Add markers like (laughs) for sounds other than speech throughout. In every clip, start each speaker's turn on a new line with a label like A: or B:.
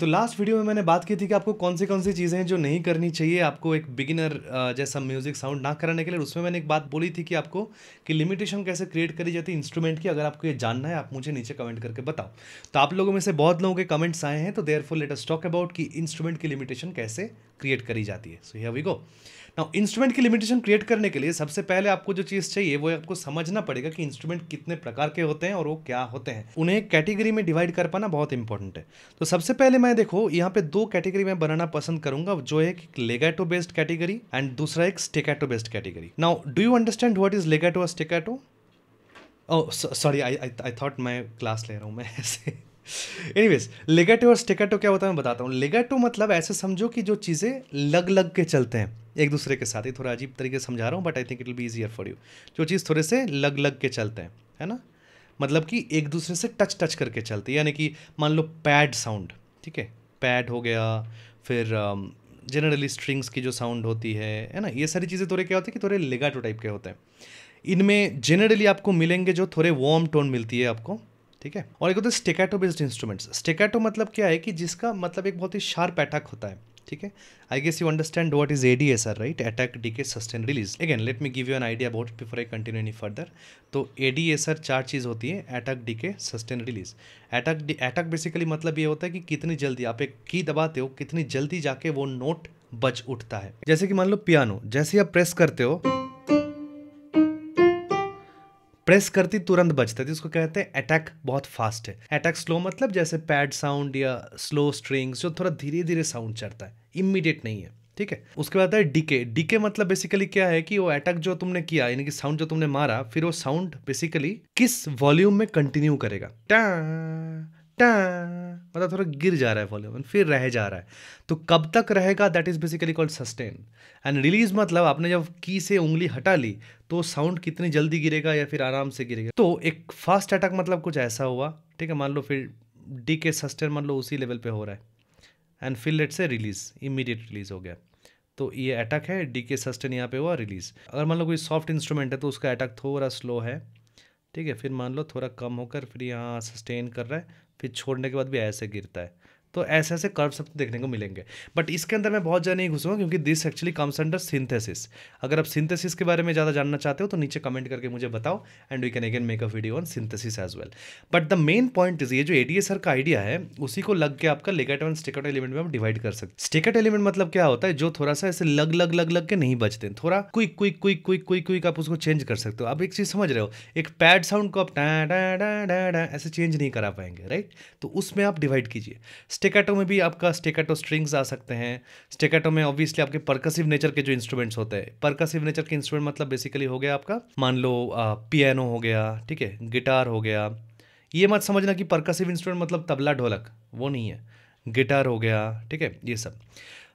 A: तो last video में मैंने बात की थी कि आपको कौन सी कौन सी चीज़ें हैं जो नहीं करनी चाहिए आपको एक बिगिनर जैसा म्यूज़िक साउंड ना कराने के लिए उसमें मैंने एक बात बोली थी कि आपको कि लिमिटेशन कैसे क्रिएट करी जाती है इंस्ट्रूमेंट की अगर आपको ये जानना है आप मुझे नीचे कमेंट करके बताओ तो आप लोगों में से बहुत लोगों के कमेंट्स आए हैं तो therefore let's talk about कि इंस्ट्रूमेंट की लिमिटेशन कैसे क्रिएट करी जाती है so here we go now instrument की लिमिटेशन क्रिएट करने के लिए सबसे पहले आपको जो चीज़ चाहिए वो आपको समझना पड़ेगा कि इंस्ट्रूमेंट कितने प्रकार के होते हैं और वो क्या होते हैं उन्हें कैटेगरी में डिवाइड कर पाना बहुत इंपॉर्टेंट है तो सबसे पहले मैं देखो यहाँ पे दो कैटेगरी में बनाना पसंद करूंगा जो एक लेगैटो बेस्ड कैटेगरी एंड दूसरा एक staccato based category now do you understand what is legato और staccato sorry I I thought मैं क्लास ले रहा हूँ मैं ऐसे एनीवेज लेगेटो और स्टेकाटो क्या होता है मैं बताता हूँ लेगेटो मतलब ऐसे समझो कि जो चीज़ें लग लग के चलते हैं एक दूसरे के साथ ही थोड़ा अजीब तरीके से समझा रहा हूँ but I think it will be easier for you जो चीज़ थोड़े से लग लग के चलते हैं है ना मतलब कि एक दूसरे से टच टच करके चलते यानी कि मान लो पैड साउंड ठीक है पैड हो गया फिर जनरली um, स्ट्रिंग्स की जो साउंड होती है है ना ये सारी चीज़ें थोड़े क्या होती है कि थोड़े लेगाटो टाइप के होते हैं इनमें जनरली आपको मिलेंगे जो थोड़े वार्म टोन मिलती है आपको ठीक है और एक होता है स्टेकैटो बेस्ड इंस्ट्रूमेंट्स स्टेकैटो मतलब क्या है कि जिसका मतलब एक बहुत ही शार्प अटैक होता है ठीक है I guess you understand what is S R right attack decay sustain release again let me give you an idea about before I continue any further तो एस आर चार चीज़ होती है attack decay sustain release attack attack basically मतलब ये होता है कि कितनी जल्दी आप एक की दबाते हो कितनी जल्दी जाके वो नोट बच उठता है जैसे कि मान लो पियानो जैसे आप प्रेस करते हो प्रेस करती तुरंत बजता है जिसको कहते हैं अटैक बहुत फास्ट है अटैक स्लो मतलब जैसे पैड साउंड या स्लो स्ट्रिंग्स जो थोड़ा धीरे धीरे साउंड चढ़ता है इमीडिएट नहीं है ठीक है उसके बाद है डीके डीके मतलब बेसिकली क्या है कि वो अटैक जो तुमने किया यानी कि साउंड जो तुमने मारा फिर वो साउंड बेसिकली किस वॉल्यूम में कंटिन्यू करेगा मतलब थोड़ा गिर जा रहा है वॉल्यूम फिर रह जा रहा है तो कब तक रहेगा that is basically called sustain and release मतलब आपने जब की से उंगली हटा ली तो साउंड कितनी जल्दी गिरेगा या फिर आराम से गिरेगा तो एक फास्ट अटैक मतलब कुछ ऐसा हुआ ठीक है मान लो फिर डी के सस्टेन मान लो उसी लेवल पर हो रहा है एंड फिर लेट से रिलीज इमीडिएट रिलीज हो गया तो ये अटैक है डी के सस्टेन यहाँ पे हुआ रिलीज अगर मान लो कोई सॉफ्ट इंस्ट्रूमेंट है तो उसका अटैक थोड़ा स्लो है ठीक है फिर मान लो थोड़ा कम होकर फिर यहाँ सस्टेन कर रहा है फिर छोड़ने के बाद भी ऐसे गिरता है तो ऐसे ऐसे कर्व सब देखने को मिलेंगे बट इसके अंदर मैं बहुत ज़्यादा नहीं घुसूँगा क्योंकि this actually comes under synthesis अगर आप सिंथेसिस के बारे में ज़्यादा जानना चाहते हो तो नीचे कमेंट करके मुझे बताओ and we can again make a video on synthesis as well but the main point is ये जो एडीएसआर का आइडिया है उसी को लग के आपका लेगेट एंड स्टिकट एलिमेंट में हम डिवाइड कर सकते स्टिकट एलिमेंट मतलब क्या होता है जो थोड़ा सा ऐसे लग लग लग लग के नहीं बचते थोड़ा quick quick quick quick quick quick आप उसको चेंज कर सकते हो आप एक चीज़ समझ रहे हो एक पैड साउंड को आप ऐसे चेंज नहीं करा पाएंगे राइट तो उसमें आप डिवाइड कीजिए स्टेकाटो में भी आपका स्टेकाटो स्ट्रिंग्स आ सकते हैं स्टेकाटो में ऑब्वियसली आपके परकसिव नेचर के जो इंस्ट्रूमेंट्स होते हैं परकसिव नेचर के इंस्ट्रूमेंट मतलब बेसिकली हो गया आपका मान लो पियानो हो गया ठीक है गिटार हो गया ये मत समझना कि परकसिव इंस्ट्रूमेंट मतलब तबला ढोलक वो नहीं है गिटार हो गया ठीक है ये सब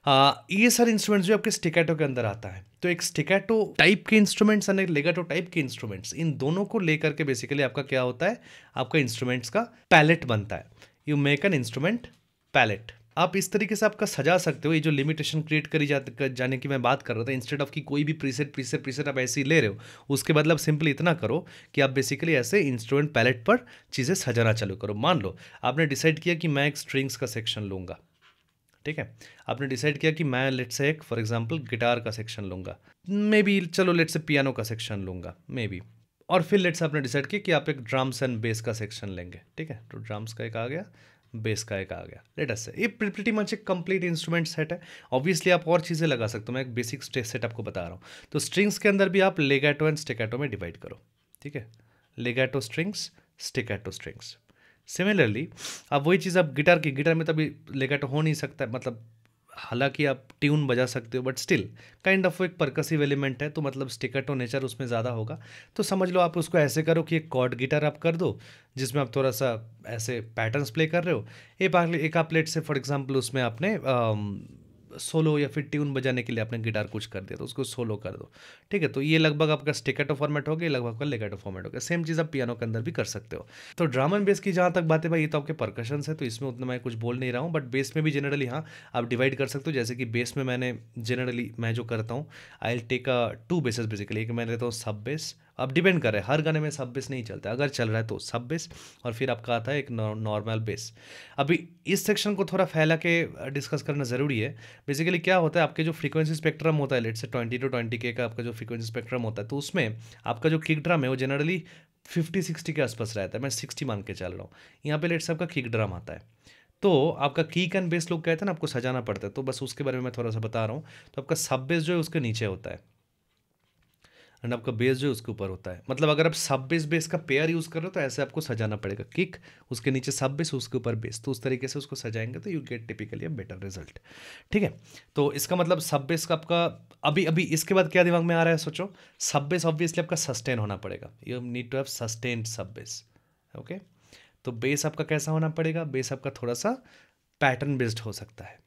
A: आ, ये सारे इंस्ट्रूमेंट्स जो आपके स्टिकेटो के अंदर आता है तो एक स्टिकेटो टाइप के इंस्ट्रूमेंट्स और एक लेगाटो टाइप के इंस्ट्रूमेंट्स इन दोनों को लेकर के बेसिकली आपका क्या होता है आपका इंस्ट्रूमेंट्स का पैलेट बनता है you make an instrument palette आप इस तरीके से आपका सजा सकते हो ये जो लिमिटेशन क्रिएट करी जा, जाने की मैं बात कर रहा था इंस्टेड ऑफ कि कोई भी प्रीसेट प्रीसेट प्रीसेट आप ऐसे ही ले रहे हो उसके बदला सिंपली इतना करो कि आप बेसिकली ऐसे इंस्ट्रूमेंट पैलेट पर चीज़ें सजाना चालू करो मान लो आपने डिसाइड किया कि मैं एक स्ट्रिंग्स का सेक्शन लूँगा ठीक है आपने डिसाइड किया कि मैं लेट से एक फॉर एग्जाम्पल गिटार का सेक्शन लूँगा मे बी चलो लेट से पियानो का सेक्शन लूँगा मे बी और फिर लेट्स आपने डिसाइड किया कि आप एक ड्राम्स एंड बेस का सेक्शन लेंगे ठीक है तो ड्राम्स का एक आ गया बेस का एक आ गया लेटेस्ट से ये प्रिटी मच एक कंप्लीट इंस्ट्रूमेंट सेट है ऑब्वियसली आप और चीज़ें लगा सकते हो मैं एक बेसिक सेट आपको बता रहा हूँ तो स्ट्रिंग्स के अंदर भी आप लेगाटो एंड स्टेकेटो में डिवाइड करो ठीक है legato strings staccato strings similarly अब वही चीज़ आप गिटार की गिटार में तो अभी लेगाटो हो नहीं सकता मतलब हालांकि आप ट्यून बजा सकते हो बट स्टिल काइंड ऑफ एक पर्कसिव एलिमेंट है तो मतलब स्टिकट और नेचर उसमें ज़्यादा होगा तो समझ लो आप उसको ऐसे करो कि एक कॉर्ड गिटार आप कर दो जिसमें आप थोड़ा सा ऐसे पैटर्न्स प्ले कर रहे हो एक एक आप लेट से फॉर एग्जांपल उसमें आपने um, सोलो या फिर ट्यून बजाने के लिए आपने गिटार कुछ कर दिया तो उसको सोलो कर दो ठीक है तो ये लगभग आपका स्टिकेटो फॉर्मेट हो गया लगभग आपका लेगेटो फॉर्मेट हो गया सेम चीज़ आप पियानो के अंदर भी कर सकते हो तो ड्राम एंड बेस की जहाँ तक बात है भाई ये तो आपके परकशन है तो इसमें उतना मैं कुछ बोल नहीं रहा हूँ बट बेस में भी जनरली हाँ आप डिवाइड कर सकते हो जैसे कि बेस में मैंने जनरली मैं जो करता हूँ I take a two basses basically एक मैं लेता हूँ सब बेस अब डिपेंड कर रहे हैं हर गाने में सब बेस नहीं चलता अगर चल रहा है तो सब बेस और फिर आपका आता है एक नॉर्मल बेस अभी इस सेक्शन को थोड़ा फैला के डिस्कस करना ज़रूरी है बेसिकली क्या होता है आपके जो फ्रीक्वेंसी स्पेक्ट्रम होता है लेट से ट्वेंटी टू ट्वेंटी के का आपका जो फ्रीक्वेंसी स्पेक्ट्रम होता है तो उसमें आपका जो किक ड्रम है वो जनरली फिफ्टी सिक्सटी के आसपास रहता है मैं सिक्सटी मान के चल रहा हूँ यहाँ पे लेट से आपका किक ड्रम आता है तो आपका कीक एंड बेस लोग कहते हैं ना आपको सजाना पड़ता है तो बस उसके बारे में मैं थोड़ा सा बता रहा हूँ तो आपका सब बेस जो है उसके नीचे होता है एंड आपका बेस जो है उसके ऊपर होता है मतलब अगर आप सब बेस बेस का पेयर यूज़ कर रहे हो तो ऐसे आपको सजाना पड़ेगा किक उसके नीचे सब बेस उसके ऊपर बेस तो उस तरीके से उसको सजाएंगे तो you get typically a better result ठीक है तो इसका मतलब सब बेस का आपका अभी अभी इसके बाद क्या दिमाग में आ रहा है सोचो सब बेस ऑब्वियसली आपका सस्टेन होना पड़ेगा you need to have sustained sub bass okay तो बेस आपका कैसा होना पड़ेगा बेस आपका थोड़ा सा पैटर्न बेस्ड हो सकता है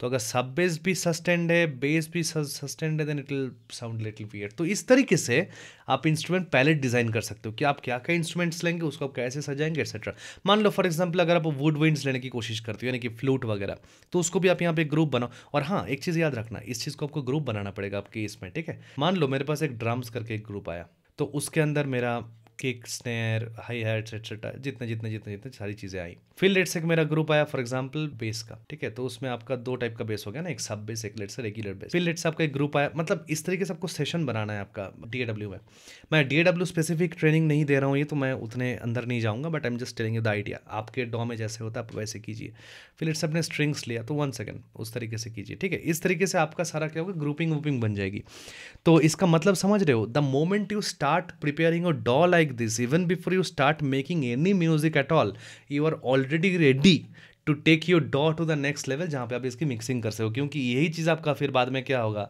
A: तो अगर सब बेस भी सस्टेंड है बेस भी सस्टेंड है then it will sound little weird तो इस तरीके से आप इंस्ट्रूमेंट पैलेट डिज़ाइन कर सकते हो कि आप क्या क्या इंस्ट्रूमेंट्स लेंगे उसको आप कैसे सजाएंगे एक्सेट्रा मान लो फॉर एग्जाम्पल अगर आप वुड विंड्स लेने की कोशिश करते हो यानी कि फ्लूट वगैरह तो उसको भी आप यहाँ पे ग्रुप बनाओ और हाँ एक चीज़ याद रखना इस चीज़ को आपको ग्रुप बनाना पड़ेगा आपके इसमें ठीक है मान लो मेरे पास एक ड्रम्स करके एक ग्रुप आया तो उसके अंदर मेरा kick snare hi hats etcetera जितने जितने जितने जितने सारी चीज़ें आई फिर लेट्स एक मेरा ग्रुप आया फॉर एग्जाम्पल बेस का ठीक है तो उसमें आपका दो टाइप का बेस हो गया ना एक सब बेस एक लेट से रेगुलर बेस फिर लेट्स से आपका एक ग्रुप आया मतलब इस तरीके से आपको सेशन बनाना है आपका डी में मैं डी स्पेसिफिक ट्रेनिंग नहीं दे रहा हूँ ये तो मैं उतने अंदर नहीं जाऊँगा but I am just telling the idea आपके डॉ में जैसे होता है आप वैसे कीजिए फिर लेट्स से अपने स्ट्रिंग्स लिया तो वन सेकेंड उस तरीके से कीजिए ठीक है इस तरीके से आपका सारा क्या होगा ग्रुपिंग वुपिंग बन जाएगी तो इसका मतलब समझ रहे हो the moment you start preparing a dough like this even before you start making any music at all you are all already ready to take your dough to the next level जहाँ पे आप इसकी mixing कर सको क्योंकि यही चीज़ आपका फिर बाद में क्या होगा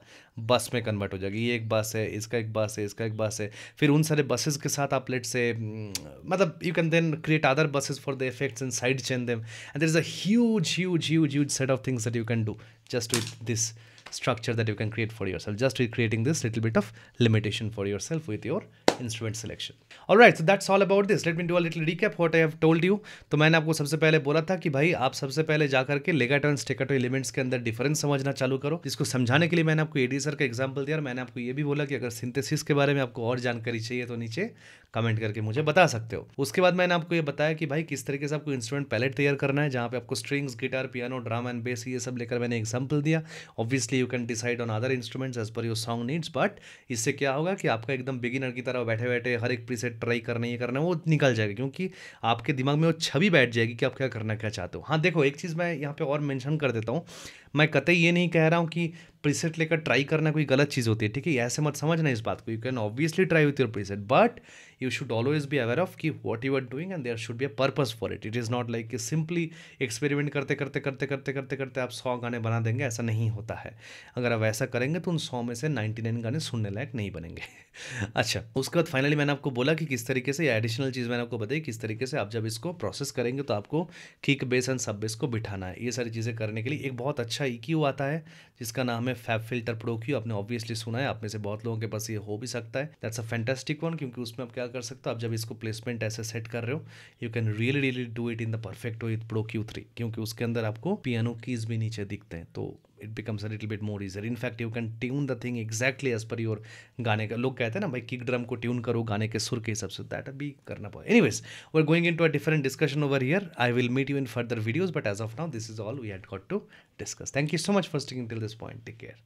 A: बस में कन्वर्ट हो जाएगी ये एक बस है इसका एक बस है इसका एक बस है फिर उन सारे बसेस के साथ आप लेट से mm, मतलब you can then create other buses for the effects in side chain them and there is a huge huge huge set of things that you can do just with this structure that you can create for yourself just with creating this little bit of limitation for yourself with your instrument selection selection. Right so that's all about this let me do a little recap what I have told you तो मैंने आपको सबसे पहले बोला था कि भाई आप सबसे पहले जाकर के लेगाटो स्टेकाटो एलिमेंट्स के अंदर डिफरेंस समझना चालू करो इसको समझाने के लिए मैंने आपको एडीसर का एग्जाम्पल दिया और मैंने आपको ये भी बोला कि अगर सिंथेसिस के बारे में आपको और जानकारी चाहिए तो नीचे कमेंट करके मुझे बता सकते हो उसके बाद मैंने आपको ये बताया कि भाई किस तरीके से आपको इंस्ट्रूमेंट पैलेट तैयार करना है जहाँ पे आपको strings guitar piano drum and bass ये सब लेकर मैंने एग्जाम्पल दिया obviously you can decide on other instruments as per your song needs but इससे क्या होगा कि आपका एकदम बिगिनर की तरह बैठे बैठे हर एक प्रीसेट ट्राई करना ये करना वो निकल जाएगा क्योंकि आपके दिमाग में वो छवि बैठ जाएगी कि आप क्या करना क्या चाहते हो हाँ देखो एक चीज़ मैं यहाँ पर और मैंशन कर देता हूँ मैं कतई ये नहीं कह रहा हूँ कि प्रीसेट लेकर ट्राई करना कोई गलत चीज़ होती है ठीक है ऐसे मत समझना इस बात को you can obviously try with your preset but you should always be aware of कि what you are doing and there should be a purpose for it it is not like कि सिंपली एक्सपेरिमेंट करते करते करते करते करते करते आप सौ गाने बना देंगे ऐसा नहीं होता है अगर आप ऐसा करेंगे तो उन सौ में से नाइन्टी नाइन गाने सुनने लायक नहीं बनेंगे (laughs) अच्छा उसके बाद फाइनली मैंने आपको बोला कि किस तरीके से एडिशनल चीज़ मैंने आपको बताई किस तरीके से आप जब इसको प्रोसेस करेंगे तो आपको kick bass and sub bass को बिठाना है ये सारी चीज़ें करने के लिए एक बहुत अच्छा ई e आता है जिसका नाम है फैब फिल्टर प्रो क्यू आपने ऑब्वियसली सुना है आप में से बहुत लोगों के पास ये हो भी सकता है दैट्स अ फैंटेस्टिक वन क्योंकि उसमें आप क्या कर सकते हो आप जब इसको प्लेसमेंट ऐसे सेट कर रहे हो you can really really do it in the perfect way Pro Q three क्योंकि उसके अंदर आपको पियानो कीज भी नीचे दिखते हैं तो it becomes a little bit more easier. In fact, you can tune the thing exactly as per your gaane ka. Log kehte hai na, bhai kick drum ko tune karo gaane ke sur ke hisab se. That bhi karna pa. Anyways, we're going into a different discussion over here. I will meet you in further videos, but as of now, this is all we had got to discuss. Thank you so much for sticking till this point. Take care.